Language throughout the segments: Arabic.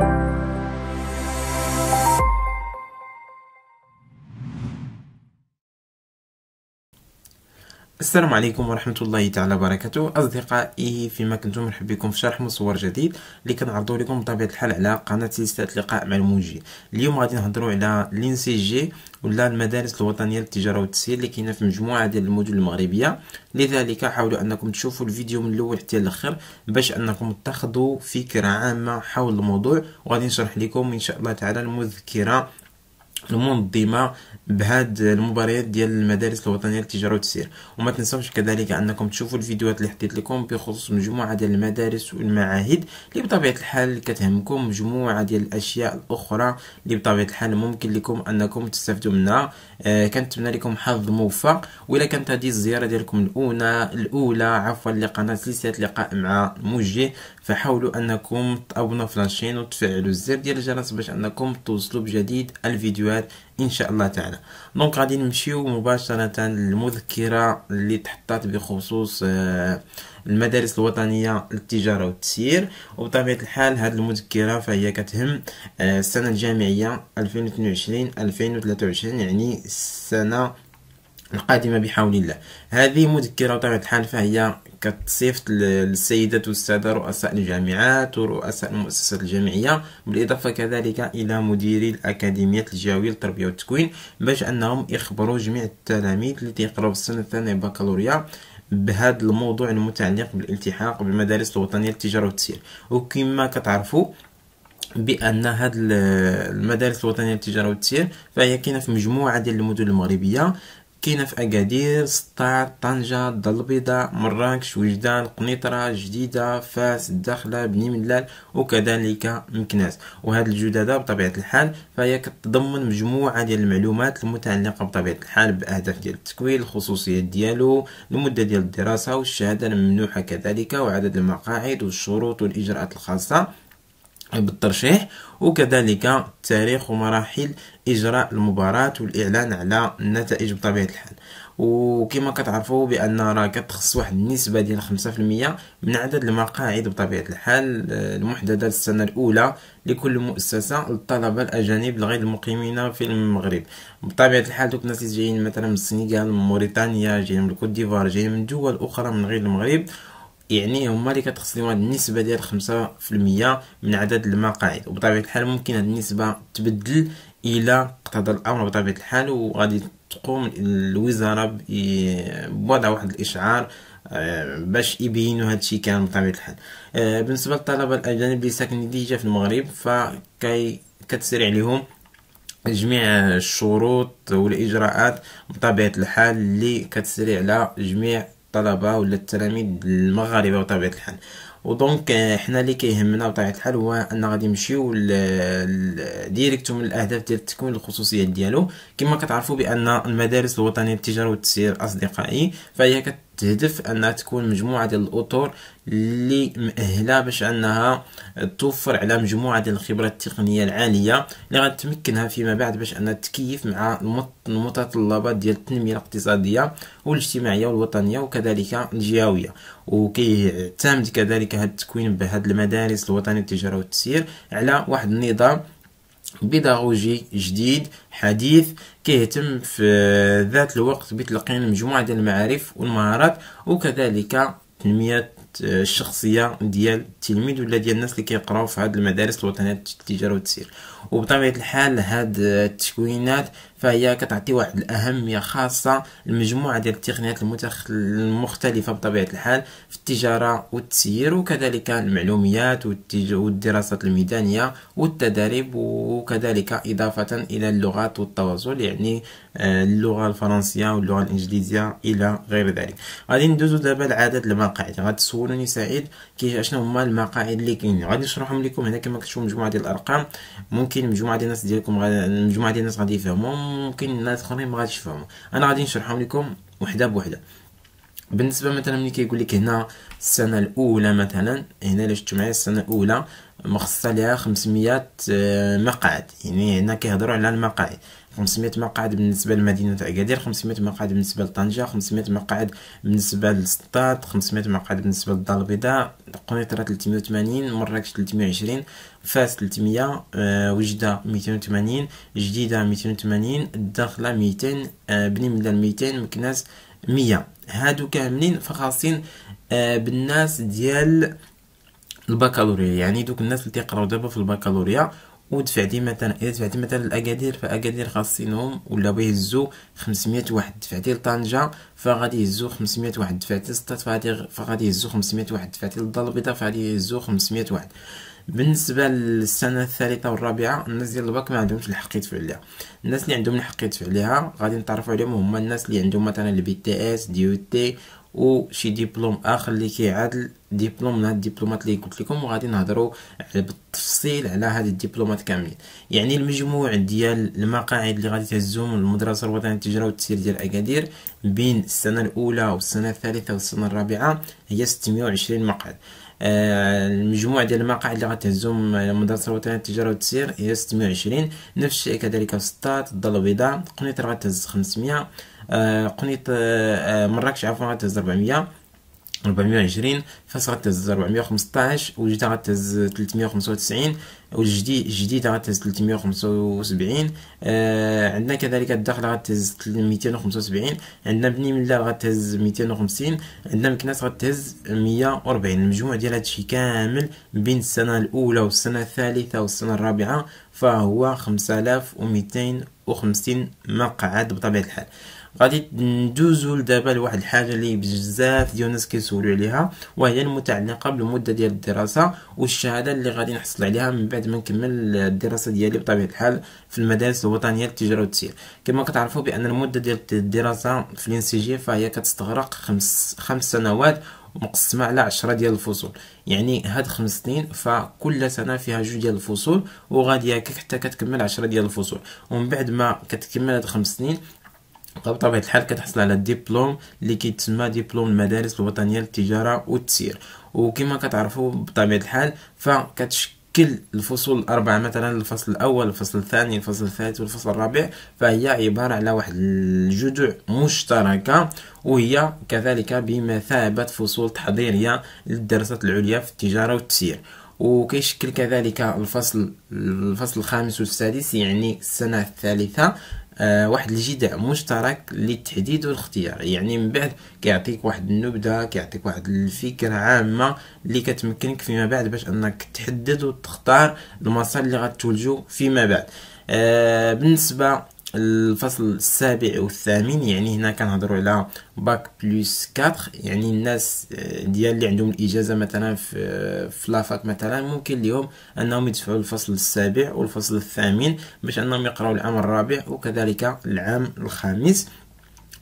Thank you. السلام عليكم ورحمة الله تعالى وبركاته أصدقائي فيما كنتم مرحب بكم في شرح مصور جديد اللي كنعرضو لكم بطبيعة الحال على قناة سلسلة لقاء مع الموجي اليوم غادي نهضرو على لينسي جي ولا المدارس الوطنية للتجارة والتسيير اللي كاينة في مجموعة ديال المدن المغربية لذلك حاولوا أنكم تشوفوا الفيديو من الأول حتى الأخر باش أنكم تاخذوا فكرة عامة حول الموضوع وغادي نشرح لكم إن شاء الله تعالى المذكرة المنظمه بهاد المباريات ديال المدارس الوطنيه للتجاره والتسيير وما تنساوش كذلك انكم تشوفوا الفيديوهات اللي حطيت لكم بخصوص مجموعه ديال المدارس والمعاهد اللي بطبيعه الحال كتهمكم مجموعه ديال الاشياء الاخرى اللي بطبيعه الحال ممكن لكم انكم تستافدوا منها آه كنتمنى لكم حظ موفق والا كانت هذه الزياره ديالكم الاولى الاولى عفوا لقناه سلسله لقاء مع موجه فحاولوا انكم تابونوا في لاشين وتفعلوا الزر ديال الجرس باش انكم توصلوا بجديد الفيديوهات الخدمات ان شاء الله تعالى دونك غادي نمشيو مباشره للمذكره اللي تحطات بخصوص آه، المدارس الوطنيه للتجاره والتسيير وبطبيعه الحال هذه المذكره فهي كتهم آه، السنه الجامعيه 2022 2023 يعني السنه القادمة بحول الله هذه مذكرة بطبيعة الحال فهي كتصيفط للسيدات والسادة رؤساء الجامعات ورؤساء المؤسسات الجامعية بالإضافة كذلك إلى مديري الأكاديميات الجاوية للتربية والتكوين باش أنهم يخبروا جميع التلاميذ اللي تيقراو في السنة الثانية بكالوريا بهذا الموضوع المتعلق بالالتحاق بالمدارس الوطنية للتجارة والتسيير وكما كتعرفوا بان هاد المدارس الوطنيه للتجاره والتسيير فهي كاينه في مجموعه ديال المدن المغربيه كاينه في اكادير سطار طنجه البيضاء مراكش وجدان قنيطره جديده فاس الداخله بني ملال وكذلك مكناس وهذه الجدادة بطبيعه الحال فهي كتضمن مجموعه ديال المعلومات المتعلقه بطبيعه الحال باهداف ديال التكوين الخصوصيات ديالو المده ديال الدراسه والشهاده الممنوحه كذلك وعدد المقاعد والشروط والاجراءات الخاصه بالترشيح وكذلك التاريخ ومراحل اجراء المباراه والاعلان على النتائج بطبيعه الحال وكما كتعرفوا بان راه كتخص واحد النسبه ديال 5% من عدد المقاعد بطبيعه الحال آه، المحدده للسنه الاولى لكل مؤسسه للطلبه الاجانب الغير المقيمين في المغرب بطبيعه الحال دوك الناس جايين مثلا من السنغال من موريتانيا جايين من الكوت ديفوار جايين من دول اخرى من غير المغرب يعني هما اللي كتخصهم واحد النسبه ديال 5% من عدد المقاعد وبطبيعه الحال ممكن هذه النسبه تبدل الى اقتضى الامر بطبيعه الحال وغادي تقوم الوزاره بوضع واحد الاشعار آه، باش يبينوا هذا الشيء كان بطبيعه الحال آه، بالنسبه للطلبه الاجانب اللي ساكنين ديجا في المغرب فكي كتسرع عليهم جميع الشروط والاجراءات بطبيعه الحال اللي كتسري على جميع الطلبه ولا التلاميذ المغاربه بطبيعه الحال ودونك حنا اللي كيهمنا بطبيعه الحال هو ان غادي نمشيو ديريكتوم للاهداف ديال التكوين الخصوصيه ديالو كما كتعرفوا بان المدارس الوطنيه للتجاره والتسيير اصدقائي فهي كتهدف انها تكون مجموعه ديال الاطر اللي مؤهله باش انها توفر على مجموعه ديال الخبرات التقنيه العاليه اللي غتمكنها فيما بعد باش انها تكيف مع المتطلبات ديال التنميه الاقتصاديه والاجتماعيه والوطنيه وكذلك الجهويه وكيعتمد كذلك هذا التكوين بهاد المدارس الوطنية للتجارة والتسيير على واحد النظام بيداغوجي جديد حديث كيهتم في ذات الوقت بتلقين مجموعة ديال المعارف والمهارات وكذلك تنمية الشخصية ديال التلميذ ولا ديال الناس اللي كيقراو في هاد المدارس الوطنية للتجارة والتسيير وبطبيعة الحال هاد التكوينات فهي كتعطي واحد الأهمية خاصة لمجموعة ديال التقنيات المتخ... المختلفة بطبيعة الحال في التجارة والتسيير وكذلك المعلوميات والتج... والدراسات الميدانية والتدريب وكذلك إضافة إلى اللغات والتواصل يعني آه، اللغة الفرنسية واللغة الإنجليزية إلى غير ذلك غادي ندوزو دابا لعدد المقاعد غتسولوني سعيد كي شنو هما المقاعد اللي كاينين غادي نشرحهم لكم هنا كما كتشوفوا مجموعة ديال الأرقام ممكن مجموعة ديال الناس ديالكم غادي مجموعة ديال الناس غادي يفهمهم ممكن الناس اخرين ما غاديش يفهموا انا غادي نشرحهم لكم وحده بوحده بالنسبه مثلا ملي كيقول لك هنا السنه الاولى مثلا هنا الا شفتوا معايا السنه الاولى مخصصه ليها 500 مقعد يعني هنا كيهضروا على المقاعد 500 مقعد بالنسبه لمدينه اكادير 500 مقعد بالنسبه لطنجه 500 مقعد بالنسبه للسطات 500 مقعد بالنسبه للدار البيضاء قنيطره 380 مراكش 320 فاس 300 آه، وجده 280 جديده 280 الداخله 200 بني مدن 200 مكناس 100 هادو كاملين فخاصين آه، بالناس ديال البكالوريا يعني دوك الناس اللي تيقراو دابا في البكالوريا ودفع ديما تنعيط إيه، دفعتي ديما لاكادير فاكادير خاصينهم ولاو يهزو 500 واحد دفعتي لطنجة فغادي يهزو 500 واحد دفعتي لسطات فغادي فغادي يهزو 500 واحد دفعتي للدار البيضاء فغادي يهزو 500 واحد بالنسبه للسنه الثالثه والرابعه الناس ديال الباك ما عندهمش الحق يدفعوا عليها الناس اللي عندهم الحق يدفعوا عليها غادي نتعرفوا عليهم هما الناس اللي عندهم مثلا البي تي اس دي او تي وشي ديبلوم اخر اللي كيعادل ديبلوم من هاد الدبلومات اللي قلت لكم وغادي نهضروا بالتفصيل على هاد الدبلومات كاملين يعني المجموع ديال المقاعد اللي غادي تهزهم المدرسه الوطنيه للتجاره والتسيير ديال اكادير بين السنه الاولى والسنه الثالثه والسنه الرابعه هي 620 مقعد آه المجموع ديال المقاعد اللي غتهزهم المدرسه الوطنيه للتجاره والتسيير هي 620 نفس الشيء كذلك في سطات الضل البيضاء قنيطره غتهز 500 آه، قنيت آه، آه، مراكش عفوا تهز 400 420 فاس غتهز 415 وجدة غتهز 395 والجديد الجديد غتهز 375 آه عندنا كذلك الداخل غتهز 275 عندنا بني ملال غتهز 250 عندنا مكناس غتهز 140 المجموع ديال هادشي كامل بين السنة الأولى والسنة الثالثة والسنة الرابعة فهو 5250 مقعد بطبيعة الحال غادي ندوزو لدابا لواحد الحاجه اللي بزاف ديال الناس كيسولوا عليها وهي المتعلقه بالمده ديال الدراسه والشهاده اللي غادي نحصل عليها من بعد ما نكمل الدراسه ديالي بطبيعه الحال في المدارس الوطنيه للتجاره والتسيير كما كتعرفوا بان المده ديال الدراسه في الانسجي فهي كتستغرق خمس خمس سنوات مقسمه على عشرة ديال الفصول يعني هاد خمس سنين فكل سنه فيها جوج ديال الفصول وغادي هكاك حتى كتكمل عشرة ديال الفصول ومن بعد ما كتكمل هاد خمس سنين بطبيعة الحال كتحصل على الدبلوم اللي كيتسمى دبلوم المدارس الوطنية للتجارة والتسيير وكما كتعرفوا بطبيعة الحال فكتشكل كل الفصول الأربعة مثلا الفصل الأول الفصل الثاني الفصل الثالث والفصل الرابع فهي عبارة على واحد الجذوع مشتركة وهي كذلك بمثابة فصول تحضيرية للدراسات العليا في التجارة والتسيير وكيشكل كذلك الفصل الفصل الخامس والسادس يعني السنة الثالثة آه، واحد الجدع مشترك للتحديد والاختيار يعني من بعد كيعطيك واحد النبذه كيعطيك واحد الفكره عامه اللي كتمكنك فيما بعد باش انك تحدد وتختار المسار اللي غتولجو فيما بعد آه بالنسبه الفصل السابع والثامن يعني هنا كنهضروا على باك بلس 4 يعني الناس آه، ديال اللي عندهم الاجازه مثلا في آه، فلافاك مثلا ممكن لهم انهم يدفعوا الفصل السابع والفصل الثامن باش انهم يقراو العام الرابع وكذلك العام الخامس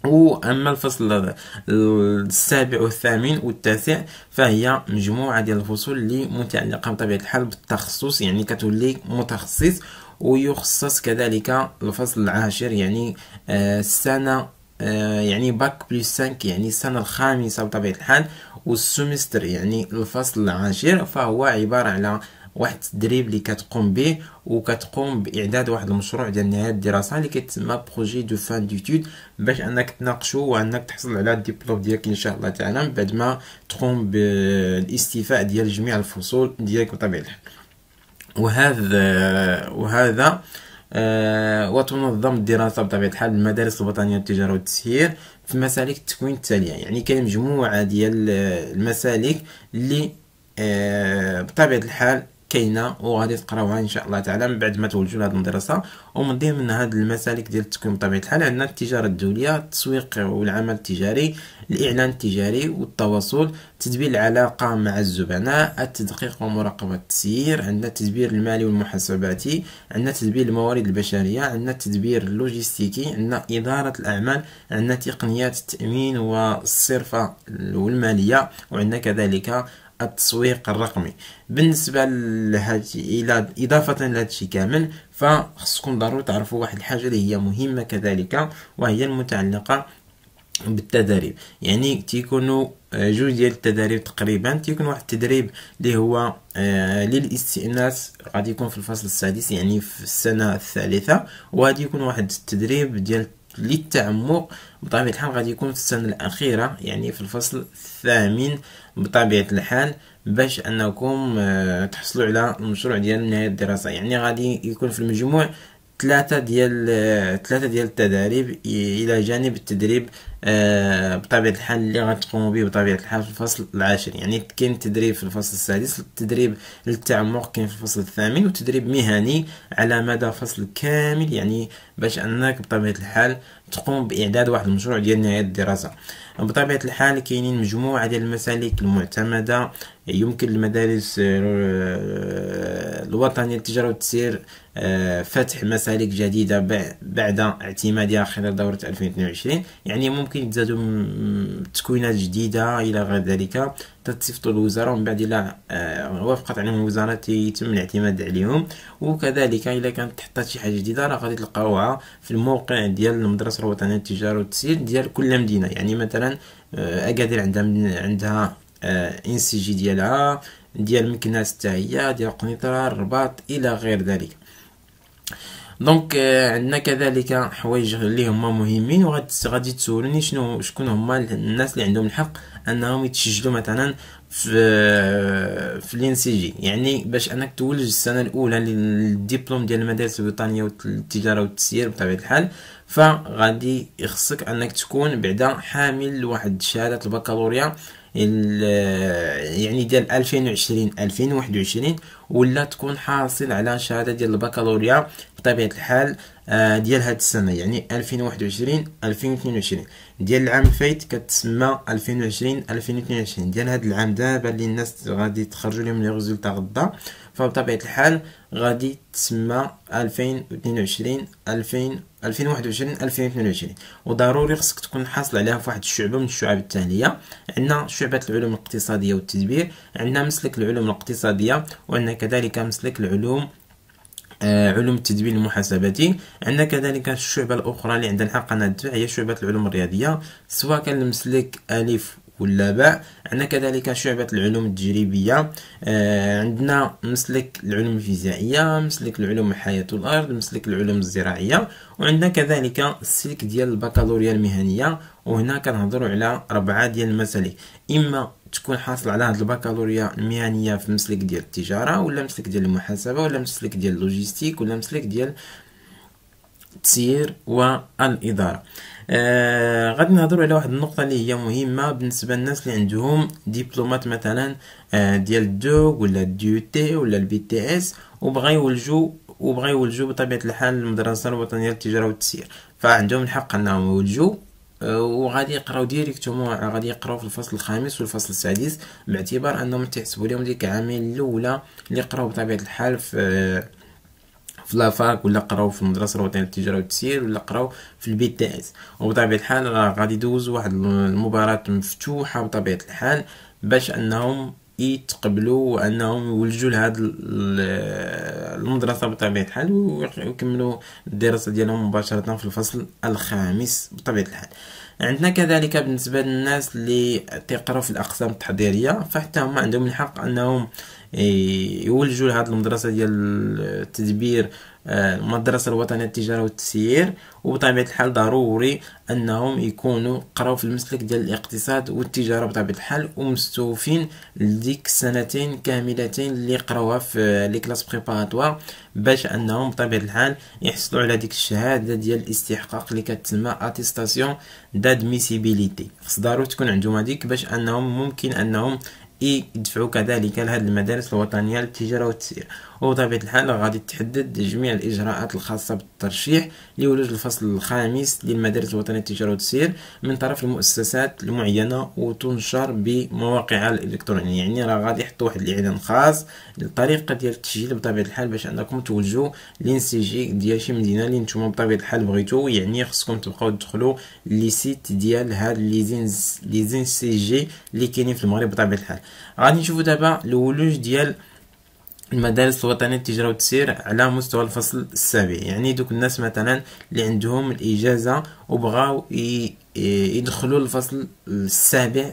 واما الفصل السابع والثامن والتاسع فهي مجموعه ديال الفصول اللي متعلقه بطبيعه الحال بالتخصص يعني كتولي متخصص ويخصص كذلك الفصل العاشر يعني آه، السنة آه، يعني باك بلس 5 يعني السنة الخامسة بطبيعة الحال والسمستر يعني الفصل العاشر فهو عبارة على واحد التدريب اللي كتقوم به وكتقوم باعداد واحد المشروع ديال نهايه الدراسه اللي كيتسمى بروجي دو فان ديتود باش انك تناقشو وانك تحصل على الدبلوم ديالك ان شاء الله تعالى بعد ما تقوم بالاستيفاء ديال جميع الفصول ديالك بطبيعه الحال وهذا وهذا آه، وتنظم الدراسة بطبيعة الحال المدارس الوطنية للتجارة والتسيير في مسالك التكوين التالية يعني كاين مجموعة ديال المسالك اللي آه، بطبيعة الحال كاينه وغادي تقراوها ان شاء الله تعالى من بعد ما تولجوا لهاد المدرسه ومن ضمن هاد المسالك ديال التكوين بطبيعه الحال عندنا التجاره الدوليه التسويق والعمل التجاري الاعلان التجاري والتواصل تدبير العلاقه مع الزبناء التدقيق ومراقبه التسيير عندنا التدبير المالي والمحاسباتي عندنا تدبير الموارد البشريه عندنا التدبير اللوجستيكي عندنا اداره الاعمال عندنا تقنيات التامين والصرفه والماليه وعندنا كذلك التسويق الرقمي بالنسبه لهادشي الى اضافه لهادشي كامل فخصكم ضروري تعرفوا واحد الحاجه اللي هي مهمه كذلك وهي المتعلقه بالتدريب يعني تيكونوا آه، جوج ديال التدريب تقريبا تيكون واحد التدريب اللي هو آه، للاستئناس غادي يكون في الفصل السادس يعني في السنه الثالثه وغادي يكون واحد التدريب ديال للتعمق بطبيعه الحال غادي يكون في السنه الاخيره يعني في الفصل الثامن بطبيعة الحال باش انكم آه، تحصلوا على المشروع ديال نهاية الدراسة يعني غادي يكون في المجموع ثلاثة ديال آه، ثلاثة ديال التدريب الى جانب التدريب آه، بطبيعة الحال اللي غتقوموا به بطبيعة الحال في الفصل العاشر يعني كاين تدريب في الفصل السادس التدريب للتعمق كاين في الفصل الثامن وتدريب مهني على مدى فصل كامل يعني باش انك بطبيعة الحال تقوم باعداد واحد المشروع ديال نهاية الدراسة بطبيعة الحال كاينين مجموعة ديال المسالك المعتمدة يمكن المدارس آه، آه، الوطنية للتجارة والتسيير فتح مسالك جديدة بعد اعتمادها خلال دورة 2022 يعني ممكن كيزادو تكوينات جديده الى غير ذلك تتصيفطوا للوزاره ومن بعد الى آه، وافقت عليهم الوزاره تيتم الاعتماد عليهم وكذلك الا كانت تحطات شي حاجه جديده راه غادي تلقاوها في الموقع ديال المدرسه الوطنيه للتجاره والتسيير ديال كل مدينه يعني مثلا آه، اكادير عندها عندها آه، ان سي جي ديالها ديال مكناس حتى هي ديال قنيطره الرباط الى غير ذلك دونك euh, عندنا كذلك حوايج اللي هما مهمين وغادي تسولوني شنو شكون هما الناس اللي عندهم الحق انهم يتسجلوا مثلا في آه، في الانسيجي يعني باش انك تولج السنه الاولى للدبلوم ديال المدارس الوطنيه والتجاره والتسيير بطبيعه الحال فغادي يخصك انك تكون بعدا حامل لواحد شهاده البكالوريا يعني ديال 2020 2021 ولا تكون حاصل على شهاده ديال البكالوريا بطبيعه الحال آه، ديال هاد السنه يعني 2021 2022 ديال العام الفايت كتسمى 2020 2022 ديال هاد العام دابا اللي الناس غادي تخرجوا لهم لي ريزلت غدا فبطبيعة الحال غادي تسمى 2022 2000 2021 2022 وضروري خصك تكون حاصل عليها في واحد الشعبه من الشعب التالية عندنا شعبه العلوم الاقتصاديه والتدبير عندنا مسلك العلوم الاقتصاديه وعندنا كذلك مسلك العلوم آه علوم التدبير المحاسباتي عندنا كذلك الشعبه الاخرى اللي عندنا حقنا الدفع هي شعبه العلوم الرياضيه سواء كان المسلك الف ولا باع عندنا كذلك شعبة العلوم التجريبية آه عندنا مسلك العلوم الفيزيائية مسلك العلوم الحياة الأرض مسلك العلوم الزراعية وعندنا كذلك السلك ديال البكالوريا المهنية وهنا كنهضروا على ربعة ديال المسالك إما تكون حاصل على هاد البكالوريا المهنيه في مسلك ديال التجاره ولا مسلك ديال المحاسبه ولا مسلك ديال اللوجيستيك ولا مسلك ديال التسيير والاداره آه غادي نهضروا على واحد النقطه اللي هي مهمه بالنسبه للناس اللي عندهم دبلومات مثلا آه ديال الدوك ولا ديوتي ولا البي تي اس وبغى يولجوا وبغى يولجوا بطبيعه الحال المدرسه الوطنيه للتجاره والتسيير فعندهم الحق انهم يولجوا آه، وغادي يقراو ديريكتومون غادي يقراو في الفصل الخامس والفصل السادس باعتبار انهم تحسبوا لهم ديك العامين الاولى اللي قراو بطبيعه الحال في آه، في لافاك ولا قراو في المدرسه الوطنيه للتجاره والتسيير ولا قراو في البي تي اس وبطبيعه الحال راه غادي يدوزوا واحد المباراه مفتوحه بطبيعه الحال باش انهم يتقبلوا انهم يولجوا لهاد المدرسه بطبيعه الحال ويكملوا الدراسه ديالهم مباشره في الفصل الخامس بطبيعه الحال عندنا كذلك بالنسبه للناس اللي تقراو في الاقسام التحضيريه فحتى هما عندهم الحق انهم يولجوا لهاد المدرسه ديال التدبير آه، المدرسه الوطنيه للتجاره والتسيير وبطبيعه الحال ضروري انهم يكونوا قراو في المسلك ديال الاقتصاد والتجاره بطبيعه الحال ومستوفين لديك السنتين كاملتين اللي قراوها في لي كلاس بريباراتوار باش انهم بطبيعه الحال يحصلوا على ديك الشهاده ديال الاستحقاق اللي كتسمى اتيستاسيون دادميسيبيليتي خص ضروري تكون عندهم هذيك باش انهم ممكن انهم يدفعوا كذلك لهذه المدارس الوطنية للتجارة والتسعير وبطبيعة الحال غادي تحدد جميع الإجراءات الخاصة بالترشيح لولوج الفصل الخامس للمدارس الوطنية للتجارة والتسيير من طرف المؤسسات المعينة وتنشر بمواقعها الإلكترونية يعني راه غادي يحطوا واحد الإعلان خاص للطريقة ديال التسجيل بطبيعة الحال باش أنكم توجهوا للانسيجي ديال شي مدينة اللي نتوما بطبيعة الحال بغيتو يعني خصكم تبقاو تدخلوا لي سيت ديال هاد لي ليزينسيجي جي اللي كاينين في المغرب بطبيعة الحال غادي نشوفوا دابا الولوج ديال المدارس الوطنية للتجارة والتسيير على مستوى الفصل السابع يعني دوك الناس مثلا اللي عندهم الإجازة وبغاو يدخلوا الفصل السابع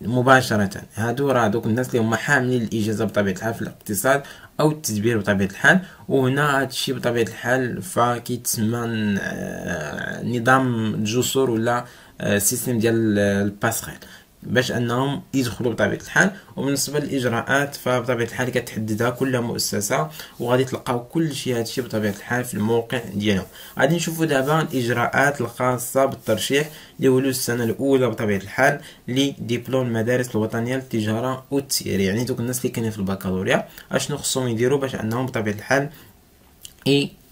مباشرة هادو راه دوك الناس اللي هما حاملين الإجازة بطبيعة الحال في الاقتصاد أو التدبير بطبيعة الحال وهنا هادشي بطبيعة الحال فكيتسمى آه، نظام الجسور ولا آه، سيستم ديال الباسخيل باش انهم يدخلوا بطبيعه الحال وبالنسبه للاجراءات فبطبيعه الحال كتحددها كل مؤسسه وغادي تلقاو كل شيء هادشي بطبيعه الحال في الموقع ديالهم غادي نشوفوا دابا الاجراءات الخاصه بالترشيح لولو السنه الاولى بطبيعه الحال لدبلوم المدارس الوطنيه للتجاره والتسيير يعني دوك الناس اللي كاينين في البكالوريا اشنو خصهم يديروا باش انهم بطبيعه الحال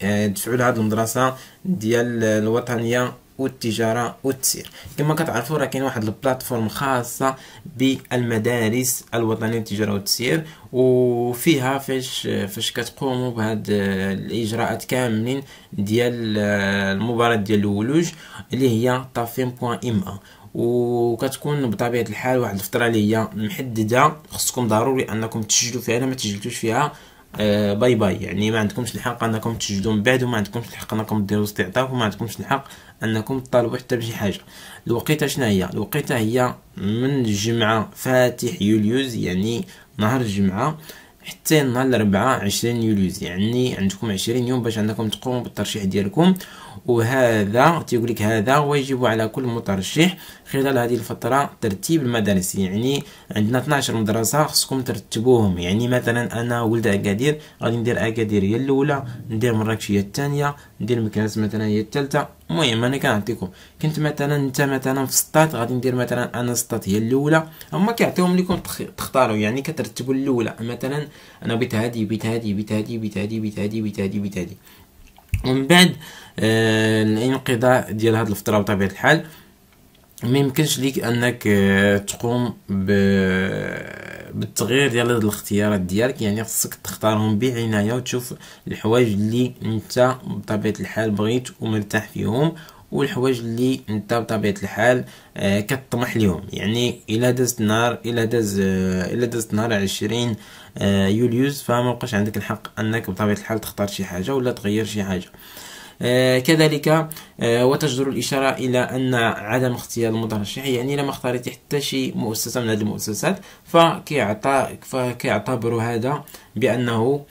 آه، يدفعوا لهاد المدرسه ديال الوطنيه والتجاره والتسير كما كتعرفوا راه كاين واحد البلاتفورم خاصه بالمدارس الوطنيه للتجاره والتسير وفيها فاش فاش كتقوموا بهاد الاجراءات كاملين ديال آه، المباراه ديال الولوج اللي هي tafim.ma إيه. وكتكون بطبيعه الحال واحد الفتره اللي هي محدده خصكم ضروري انكم تسجلوا فيها الا ما تسجلتوش فيها آه باي باي يعني ما عندكمش الحق انكم تسجدوا من بعد وما عندكمش الحق انكم ديروا استعطاف وما عندكمش الحق انكم تطالبوا حتى بشي حاجه الوقيته شنو هي الوقيته هي من الجمعه فاتح يوليوز يعني نهار الجمعه حتى نهار الاربعاء عشرين يوليوز يعني عندكم عشرين يوم باش انكم تقوموا بالترشيح ديالكم وهذا تيقول لك هذا ويجب على كل مترشح خلال هذه الفترة ترتيب المدارس يعني عندنا 12 مدرسة خصكم ترتبوهم يعني مثلا أنا ولد أكادير غادي ندير أكادير هي الأولى ندير مراكش هي الثانية ندير مكناس مثلا هي الثالثة المهم أنا كنعطيكم كنت مثلا أنت مثلا في سطات غادي ندير مثلا أنا سطات هي الأولى هما كيعطيهم لكم تختاروا يعني كترتبوا الأولى مثلا أنا بيت هادي بيت هادي بيت هادي بيت هادي بيت هادي بيت هادي بيت هادي ومن بعد آه، الانقضاء ديال هذه الفتره بطبيعه الحال ما يمكنش ليك انك آه، تقوم ب... بالتغيير ديال هاد الاختيارات ديالك يعني خصك تختارهم بعنايه وتشوف الحوايج اللي انت بطبيعه الحال بغيت ومرتاح فيهم والحوايج اللي انت بطبيعه الحال آه، كطمح كتطمح ليهم يعني الا دازت نهار الا داز آه، الا دازت نهار 20 آه، يوليوز فما بقاش عندك الحق انك بطبيعه الحال تختار شي حاجه ولا تغير شي حاجه آه كذلك آه وتجدر الإشارة إلى أن عدم اختيار المترشح يعني لما اختاريتي حتى شي مؤسسة من هذه المؤسسات فكيعطى فكيعتبروا هذا بأنه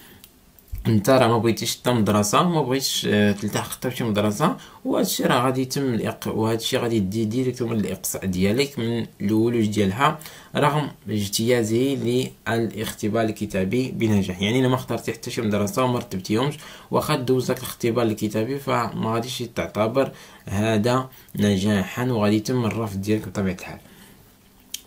انت راه ما بغيتيش حتى مدرسه ما بغيتش آه، تلتحق حتى شي مدرسه الشيء راه غادي يتم الاق الشيء غادي يدي من الاقصاء ديالك من الولوج ديالها رغم اجتيازه للاختبار الكتابي بنجاح يعني الا ما اخترتي حتى شي مدرسه وما رتبتيهمش واخا دوز داك الاختبار الكتابي فما غاديش تعتبر هذا نجاحا وغادي يتم الرفض ديالك بطبيعه الحال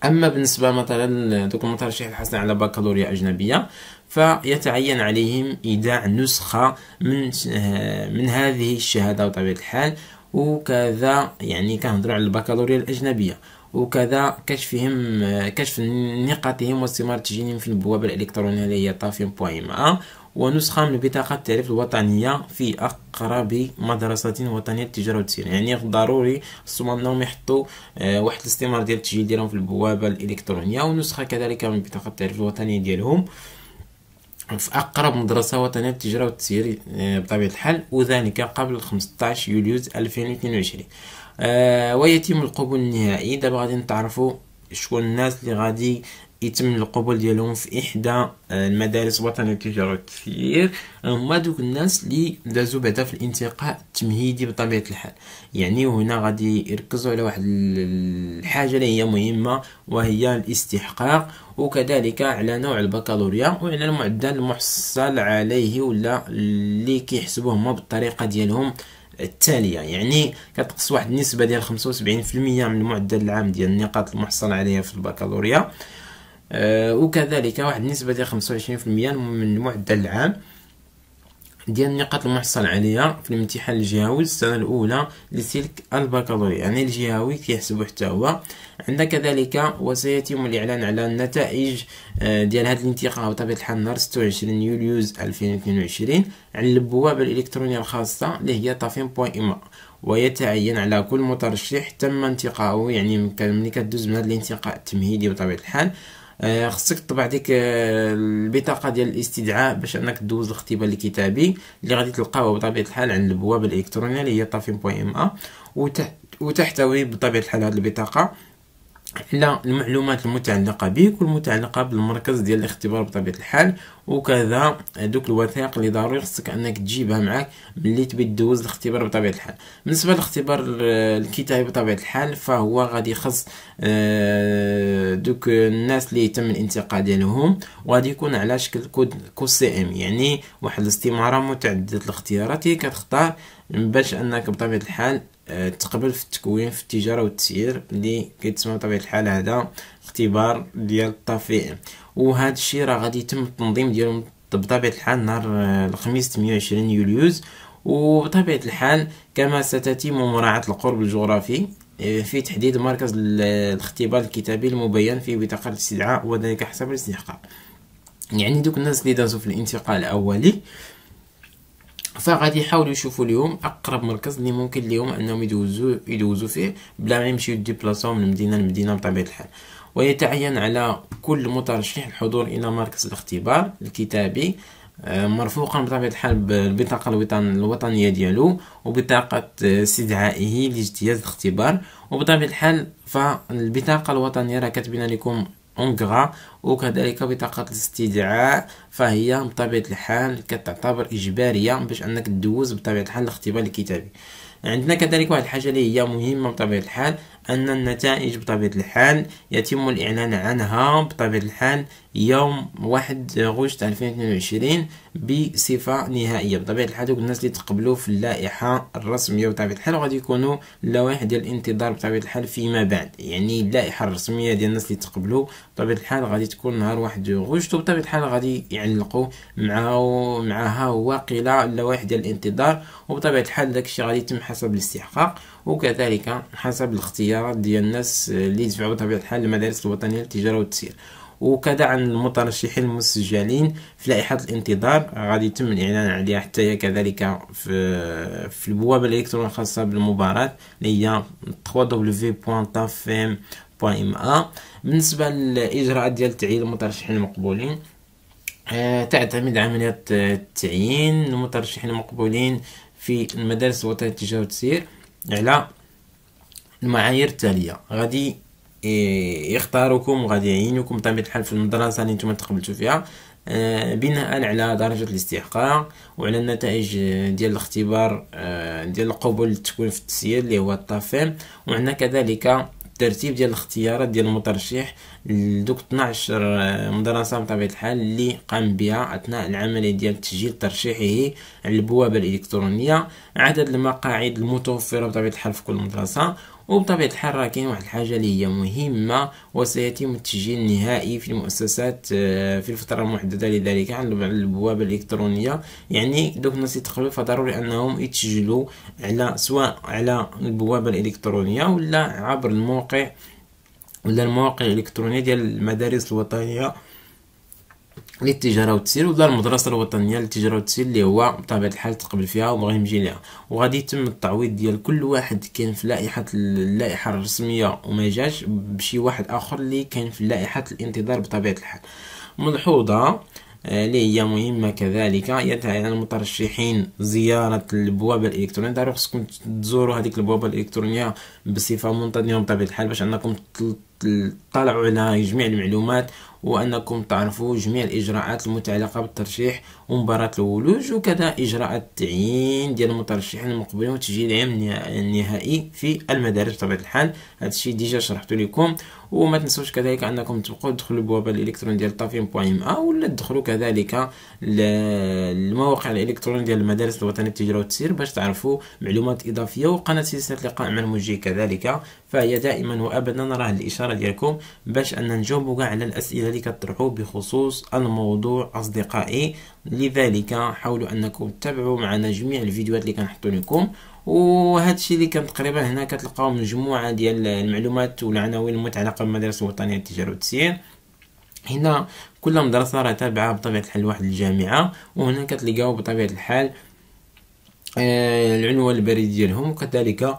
اما بالنسبه مثلا دوك المترشح الحسن على بكالوريا اجنبيه فيتعين عليهم إيداع نسخة من آه، من هذه الشهادة بطبيعة الحال وكذا يعني كنهضروا على البكالوريا الأجنبية وكذا كشفهم آه، كشف نقطهم واستمرار تجينهم في البوابة الإلكترونية اللي هي طافين ا ونسخة من بطاقة التعريف الوطنية في أقرب مدرسة وطنية للتجارة والتسيير يعني ضروري خصهم أنهم يحطوا آه، واحد الاستمرار ديال التسجيل ديالهم في البوابة الإلكترونية ونسخة كذلك من بطاقة التعريف الوطنية ديالهم في أقرب مدرسة وطنية للتجارة والتسيير آه، بطبيعة الحال وذلك قبل 15 يوليوز 2022 آه ويتم القبول النهائي دابا غادي نتعرفوا شكون الناس اللي غادي يتم القبول ديالهم في احدى آه، المدارس الوطنيه للتجاره والتسيير آه، هما دوك الناس اللي دازو بعدا في الانتقاء التمهيدي بطبيعه الحال يعني وهنا غادي يركزوا على واحد الحاجه اللي هي مهمه وهي الاستحقاق وكذلك على نوع البكالوريا وعلى المعدل المحصل عليه ولا اللي كيحسبوه هما بالطريقه ديالهم التاليه يعني كتقص واحد النسبه ديال خمسة وسبعين في المية من المعدل العام ديال النقاط المحصل عليها في البكالوريا آه، وكذلك واحد النسبة ديال خمسة وعشرين في المية من المعدل العام ديال النقاط المحصل عليها في الامتحان الجهوي السنة الأولى لسلك البكالوريا يعني الجهوي كيحسبو حتى هو عندنا كذلك وسيتم الإعلان على النتائج آه، ديال هذا الانتقاء بطبيعة الحال نهار ستة وعشرين يوليوز ألفين وعشرين على البوابة الإلكترونية الخاصة اللي هي طافين بوان إما ويتعين على كل مترشح تم انتقاؤه يعني ملي كدوز من هذا الانتقاء التمهيدي بطبيعة الحال آه، خصك تطبع ديك آه، البطاقه ديال الاستدعاء باش انك دوز الاختبار الكتابي اللي غادي تلقاوه بطبيعه الحال عند البوابه الالكترونيه اللي هي طافين بوين ام ا إيه، وتحتوي بطبيعه الحال هذه البطاقه على المعلومات المتعلقة بك والمتعلقة بالمركز ديال الاختبار بطبيعة الحال وكذا دوك الوثائق اللي ضروري خصك انك تجيبها معك ملي تبي دوز الاختبار بطبيعة الحال بالنسبة للاختبار الكتابي بطبيعة الحال فهو غادي يخص آه، دوك الناس اللي يتم الانتقاء ديالهم وغادي يكون على شكل كود كو سي ام يعني واحد الاستمارة متعددة الاختيارات هي كتختار باش انك بطبيعة الحال آه، تقبل في التكوين في التجاره والتسيير اللي كيتسمى بطبيعه الحال هذا اختبار ديال الطفئ وهذا الشيء راه غادي يتم التنظيم ديالو بطبيعه الحال نهار آه، الخميس 28 يوليوز وبطبيعه الحال كما ستتم مراعاه القرب الجغرافي آه، في تحديد مركز الاختبار الكتابي المبين في بطاقه الاستدعاء وذلك حسب الاستحقاق يعني دوك الناس اللي دازوا في الانتقال الاولي فغادي يحاولوا يشوفوا اليوم اقرب مركز اللي ممكن ليهم انهم يدوزوا يدوزوا فيه بلا ما يمشيو ديبلاصاو من مدينه لمدينه بطبيعه الحال ويتعين على كل مترشح الحضور الى مركز الاختبار الكتابي آه، مرفوقا بطبيعه الحال بالبطاقه الوطنيه ديالو وبطاقه آه، استدعائه لاجتياز الاختبار وبطبيعه الحال فالبطاقه الوطنيه راه كاتبين لكم أونغرا وكذلك بطاقة الاستدعاء فهي بطبيعة الحال كتعتبر إجبارية باش أنك تدوز بطبيعة الحال الاختبار الكتابي عندنا كذلك واحد الحاجة اللي هي مهمة بطبيعة الحال أن النتائج بطبيعة الحال يتم الإعلان عنها بطبيعة الحال يوم واحد غشت 2022 بصفة نهائية بطبيعة الحال دوك الناس اللي تقبلوا في اللائحة الرسمية بطبيعة الحال غادي يكونوا لوائح ديال الانتظار بطبيعة الحال فيما بعد يعني اللائحة الرسمية ديال الناس اللي تقبلوا بطبيعة الحال غادي تكون نهار واحد غشت وبطبيعة الحال غادي يعلقوا معاها معها واقيلا اللوائح ديال الانتظار وبطبيعة الحال داكشي غادي يتم حسب الاستحقاق وكذلك حسب الاختيار الزيارات ديال الناس اللي يدفعوا بطبيعه الحال للمدارس الوطنيه للتجاره والتسيير وكذا المترشحين المسجلين في لائحة الانتظار غادي يتم الإعلان عليها حتى هي كذلك في, في البوابة الإلكترونية الخاصة بالمباراة اللي هي www.tafm.ma بالنسبة للإجراءات ديال تعيين المترشحين المقبولين آه، تعتمد عملية التعيين آه، المترشحين المقبولين في المدارس الوطنية للتجارة والتسيير على المعايير التاليه غادي يختاروكم وغادي يعينوكم بطبيعه الحال في المدرسه اللي نتوما تقبلتوا فيها آه، بناء على درجة الاستحقاق وعلى النتائج ديال الاختبار آه، ديال القبول التكوين في التسيير اللي هو الطافين وعندنا كذلك الترتيب ديال الاختيارات ديال المترشح لدوك 12 آه، مدرسة بطبيعة الحال اللي قام بها أثناء العملية ديال تسجيل ترشيحه على البوابة الإلكترونية عدد المقاعد المتوفرة بطبيعة الحال في كل مدرسة وبطبيعة الحال راه كاين واحد الحاجة اللي هي مهمة وسيتم التسجيل النهائي في المؤسسات آه، في الفترة المحددة لذلك عن البوابة الإلكترونية يعني دوك الناس يدخلوا فضروري أنهم يتسجلوا على سواء على البوابة الإلكترونية ولا عبر الموقع ولا المواقع الإلكترونية ديال المدارس الوطنية للتجاره والتسيير ودار المدرسه الوطنيه للتجاره والتسيير اللي هو بطبيعه الحال تقبل فيها وبغي يمشي ليها وغادي يتم التعويض ديال كل واحد كان في لائحه اللائحه الرسميه وما جاش بشي واحد اخر اللي كان في لائحه الانتظار بطبيعه الحال ملحوظه آه، اللي هي مهمة كذلك هي على المترشحين زيارة البوابة الإلكترونية ضروري خصكم تزوروا هذيك البوابة الإلكترونية بصفة منتظمة بطبيعة الحال باش أنكم تطلعوا على جميع المعلومات وأنكم تعرفوا جميع الإجراءات المتعلقة بالترشيح ومباراة الولوج وكذا إجراء التعيين ديال المترشحين المقبلين وتسجيل العام النهائي في المدارس بطبيعة الحال هذا الشيء ديجا شرحته لكم وما تنسوش كذلك أنكم تبقوا تدخلوا البوابة الإلكترونية ديال طافين إم أو ولا تدخلوا كذلك للمواقع الإلكترونية ديال المدارس الوطنية للتجارة والتسيير باش تعرفوا معلومات إضافية وقناة سلسلة لقاء مع الموجه كذلك فهي دائما وابدا راه الاشاره ديالكم باش ان نجاوبوا كاع على الاسئله اللي كطرحوا بخصوص الموضوع اصدقائي لذلك حاولوا انكم تتابعوا معنا جميع الفيديوهات اللي كنحطوا لكم وهذا الشيء اللي كان تقريبا هنا كتلقاو مجموعه ديال المعلومات والعناوين المتعلقه بالمدرسه الوطنيه للتجاره والتسيير هنا كل مدرسه راه تابعه بطبيعه الحال لواحد الجامعه وهنا كتلقاو بطبيعه الحال آه، العنوان البريد ديالهم وكذلك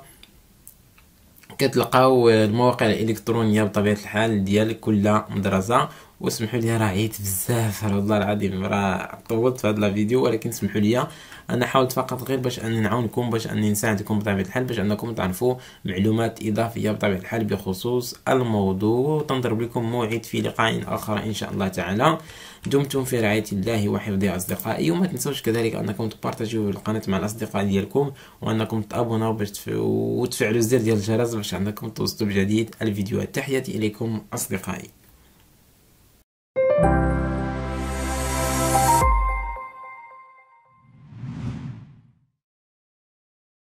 كتلقاو المواقع الالكترونيه بطبيعه الحال ديال كل مدرسه وسمحوا لي راه عييت بزاف والله العظيم راه طولت في هاد الفيديو ولكن سمحوا لي انا حاولت فقط غير باش اني نعاونكم باش اني نساعدكم بطبيعه الحال باش انكم تعرفوا معلومات اضافيه بطبيعه الحال بخصوص الموضوع تنضرب لكم موعد في لقاء اخر ان شاء الله تعالى دمتم في رعايه الله وحفظه اصدقائي وما تنسوش كذلك انكم تبارطاجيو القناه مع الاصدقاء ديالكم وانكم تابوناو باش وتفعلوا الزر ديال الجرس باش انكم توصلوا بجديد الفيديوهات تحياتي اليكم اصدقائي